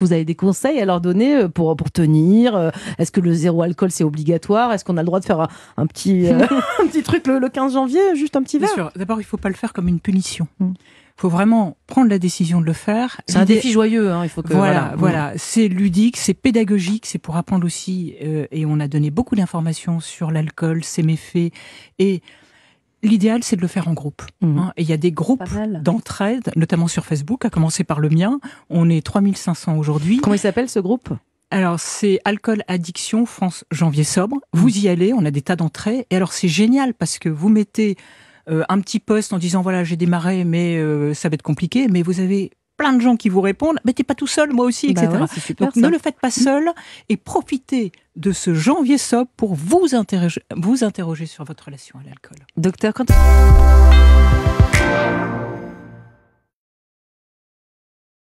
Vous avez des conseils à leur donner euh, pour, pour tenir euh, Est-ce que le zéro alcool, c'est obligatoire Est-ce qu'on a le droit de faire un, petit, euh, un petit truc le, 15 janvier, juste un petit verre Bien sûr. D'abord, il ne faut pas le faire comme une punition. Il mm. faut vraiment prendre la décision de le faire. C'est un défi joyeux, hein, il faut que voilà, mm. voilà, c'est ludique, c'est pédagogique, c'est pour apprendre aussi. et on a donné beaucoup d'informations sur l'alcool, ses méfaits et L'idéal, c'est de le faire en groupe. Mhm. Hein. il y a des groupes d'entraide, notamment sur Facebook, à commencer par le mien. On est 3500 aujourd'hui. Comment il s'appelle ce groupe alors, c'est Alcool Addiction France Janvier Sobre. Mhm. Vous y allez, on a des tas d'entrées. Et alors, c'est génial parce que vous mettez euh, un petit post en disant, voilà, j'ai démarré, mais euh, ça va être compliqué. Mais vous avez plein de gens qui vous répondent, mais t'es pas tout seul, moi aussi, bah etc. Donc, ne le faites pas seul et profitez de ce janvier SOP pour vous interroger, sur votre relation à l'alcool. Docteur,